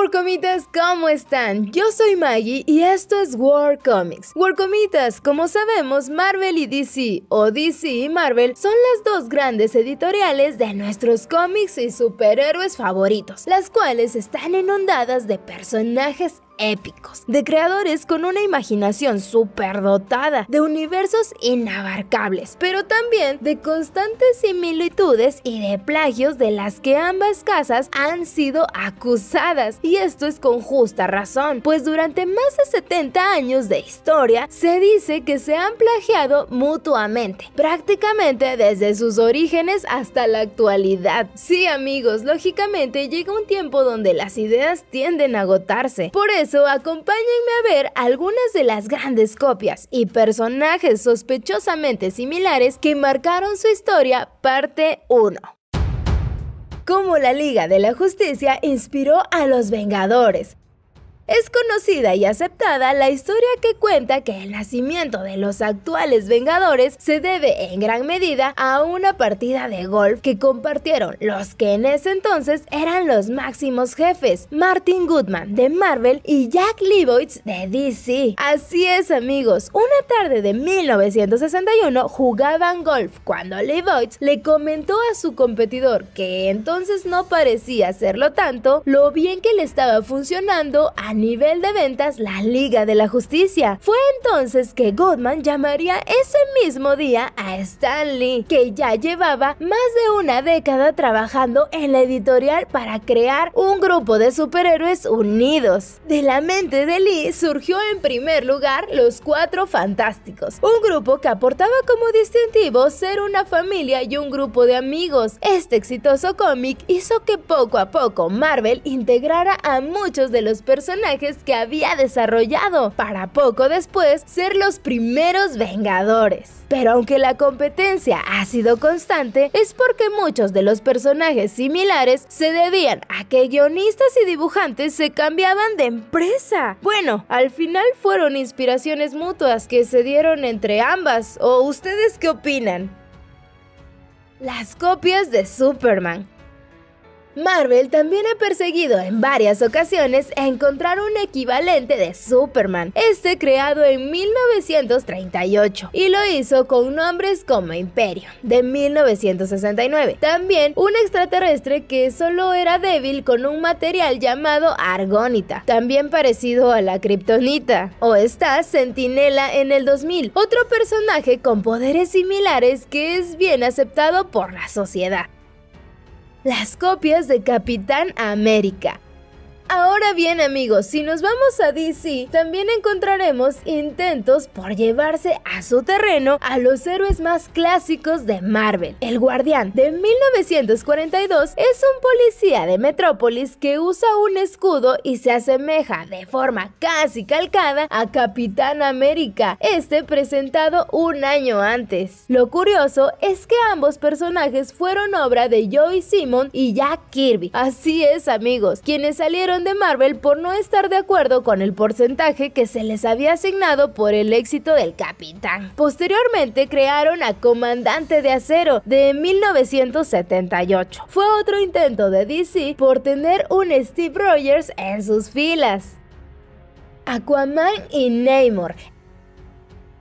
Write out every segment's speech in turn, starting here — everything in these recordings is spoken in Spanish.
Warcomitas, ¿cómo están? Yo soy Maggie y esto es War Comics. Warcomitas, como sabemos, Marvel y DC, o DC y Marvel, son las dos grandes editoriales de nuestros cómics y superhéroes favoritos, las cuales están inundadas de personajes épicos, de creadores con una imaginación superdotada, de universos inabarcables, pero también de constantes similitudes y de plagios de las que ambas casas han sido acusadas. Y esto es con justa razón, pues durante más de 70 años de historia se dice que se han plagiado mutuamente, prácticamente desde sus orígenes hasta la actualidad. Sí amigos, lógicamente llega un tiempo donde las ideas tienden a agotarse. Por eso acompáñenme a ver algunas de las grandes copias y personajes sospechosamente similares que marcaron su historia parte 1 cómo la Liga de la Justicia inspiró a los Vengadores, es conocida y aceptada la historia que cuenta que el nacimiento de los actuales Vengadores se debe en gran medida a una partida de golf que compartieron los que en ese entonces eran los máximos jefes, Martin Goodman de Marvel y Jack Leboitz de DC. Así es amigos, una tarde de 1961 jugaban golf cuando Levoits le comentó a su competidor que entonces no parecía hacerlo tanto, lo bien que le estaba funcionando a nivel de ventas la Liga de la Justicia. Fue entonces que Goldman llamaría ese mismo día a Stan Lee, que ya llevaba más de una década trabajando en la editorial para crear un grupo de superhéroes unidos. De la mente de Lee surgió en primer lugar Los Cuatro Fantásticos, un grupo que aportaba como distintivo ser una familia y un grupo de amigos. Este exitoso cómic hizo que poco a poco Marvel integrara a muchos de los personajes que había desarrollado para poco después ser los primeros Vengadores. Pero aunque la competencia ha sido constante, es porque muchos de los personajes similares se debían a que guionistas y dibujantes se cambiaban de empresa. Bueno, al final fueron inspiraciones mutuas que se dieron entre ambas, o ustedes qué opinan? Las copias de Superman. Marvel también ha perseguido en varias ocasiones encontrar un equivalente de Superman, este creado en 1938, y lo hizo con nombres como Imperio, de 1969. También un extraterrestre que solo era débil con un material llamado argonita, también parecido a la kriptonita, o está Sentinela en el 2000, otro personaje con poderes similares que es bien aceptado por la sociedad las copias de Capitán América, Ahora bien amigos, si nos vamos a DC, también encontraremos intentos por llevarse a su terreno a los héroes más clásicos de Marvel. El Guardián de 1942 es un policía de Metrópolis que usa un escudo y se asemeja de forma casi calcada a Capitán América, este presentado un año antes. Lo curioso es que ambos personajes fueron obra de Joey Simon y Jack Kirby. Así es amigos, quienes salieron de Marvel por no estar de acuerdo con el porcentaje que se les había asignado por el éxito del Capitán. Posteriormente crearon a Comandante de Acero de 1978. Fue otro intento de DC por tener un Steve Rogers en sus filas. Aquaman y Namor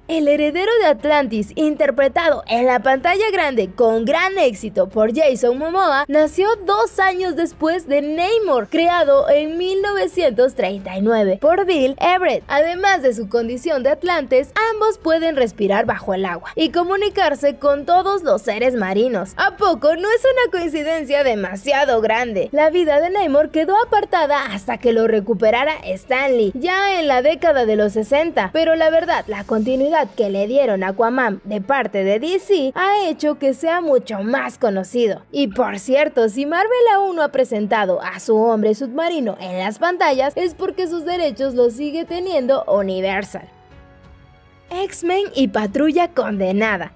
el heredero de Atlantis, interpretado en la pantalla grande con gran éxito por Jason Momoa, nació dos años después de Namor, creado en 1939 por Bill Everett. Además de su condición de Atlantes, ambos pueden respirar bajo el agua y comunicarse con todos los seres marinos. ¿A poco no es una coincidencia demasiado grande? La vida de Namor quedó apartada hasta que lo recuperara Stanley, ya en la década de los 60, pero la verdad, la continuidad que le dieron a Aquaman de parte de DC ha hecho que sea mucho más conocido. Y por cierto, si Marvel aún no ha presentado a su hombre submarino en las pantallas es porque sus derechos los sigue teniendo Universal. X-Men y Patrulla Condenada.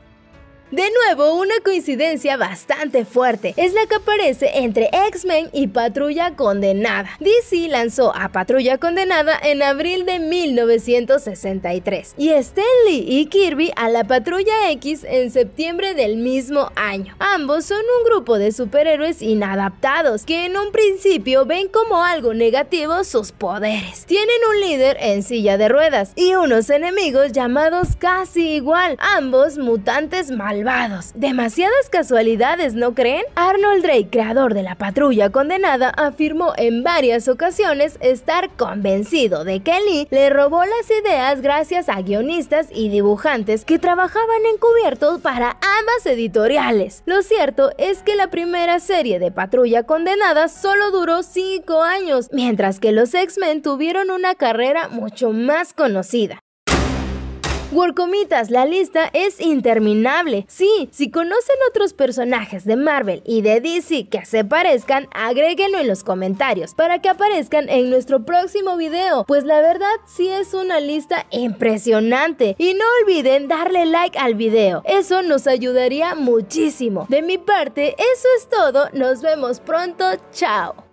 De nuevo, una coincidencia bastante fuerte es la que aparece entre X-Men y Patrulla Condenada. DC lanzó a Patrulla Condenada en abril de 1963 y Stanley y Kirby a la Patrulla X en septiembre del mismo año. Ambos son un grupo de superhéroes inadaptados que en un principio ven como algo negativo sus poderes. Tienen un líder en silla de ruedas y unos enemigos llamados casi igual, ambos mutantes malos Demasiadas casualidades, ¿no creen? Arnold Drake, creador de la patrulla condenada, afirmó en varias ocasiones estar convencido de que Lee le robó las ideas gracias a guionistas y dibujantes que trabajaban encubiertos para ambas editoriales. Lo cierto es que la primera serie de Patrulla Condenada solo duró 5 años, mientras que los X-Men tuvieron una carrera mucho más conocida. Workomitas, la lista es interminable. Sí, si conocen otros personajes de Marvel y de DC que se parezcan, agréguenlo en los comentarios para que aparezcan en nuestro próximo video, pues la verdad sí es una lista impresionante. Y no olviden darle like al video, eso nos ayudaría muchísimo. De mi parte, eso es todo, nos vemos pronto, chao.